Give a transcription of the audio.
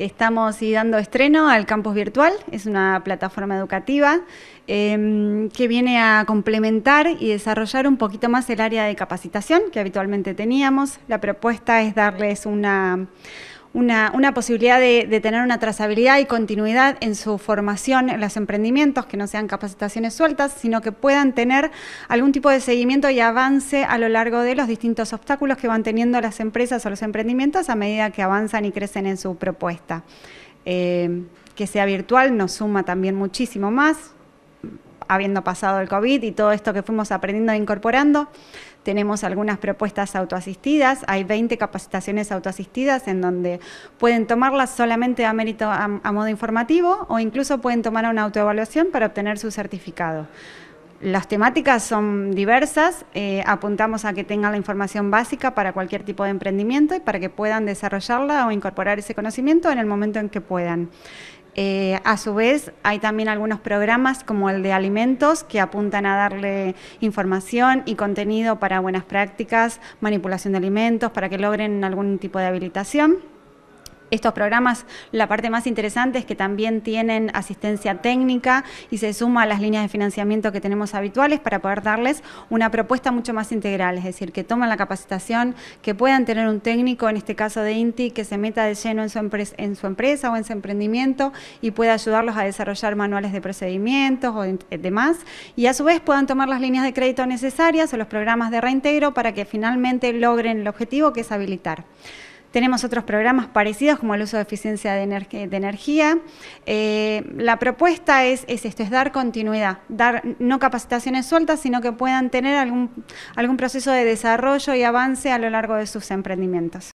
Estamos y dando estreno al Campus Virtual, es una plataforma educativa em, que viene a complementar y desarrollar un poquito más el área de capacitación que habitualmente teníamos. La propuesta es darles una una, posibilidad de, tener una trazabilidad y continuidad en su formación en los emprendimientos, que no sean capacitaciones sueltas, sino que puedan tener algún tipo de seguimiento y avance a lo largo de los distintos obstáculos que van teniendo las empresas o los emprendimientos a medida que avanzan y crecen en su propuesta. Eh, que sea virtual nos suma también muchísimo más, habiendo pasado el COVID y todo esto que fuimos aprendiendo e incorporando. Tenemos algunas propuestas autoasistidas, hay 20 capacitaciones autoasistidas en donde pueden tomarlas solamente a mérito a, modo informativo o incluso pueden tomar una autoevaluación para obtener su certificado. Las temáticas son diversas, eh, apuntamos a que tengan la información básica para cualquier tipo de emprendimiento y para que puedan desarrollarla o incorporar ese conocimiento en el momento en que puedan. Eh, a su vez, hay también algunos programas como el de alimentos que apuntan a darle información y contenido para buenas prácticas, manipulación de alimentos, para que logren algún tipo de habilitación estos programas, la parte más interesante es que también tienen asistencia técnica y se suma a las líneas de financiamiento que tenemos habituales para poder darles una propuesta mucho más integral, es decir, que tomen la capacitación, que puedan tener un técnico, en este caso de INTI, que se meta de lleno en su, empresa, en su empresa o en su emprendimiento y pueda ayudarlos a desarrollar manuales de procedimientos o eh, demás, y a su vez puedan tomar las líneas de crédito necesarias o los programas de reintegro para que finalmente logren el objetivo que es habilitar. Tenemos otros programas parecidos como el uso de eficiencia de, energía. Eh, la propuesta es, es, esto, es dar continuidad, dar no capacitaciones sueltas, sino que puedan tener algún, algún proceso de desarrollo y avance a lo largo de sus emprendimientos.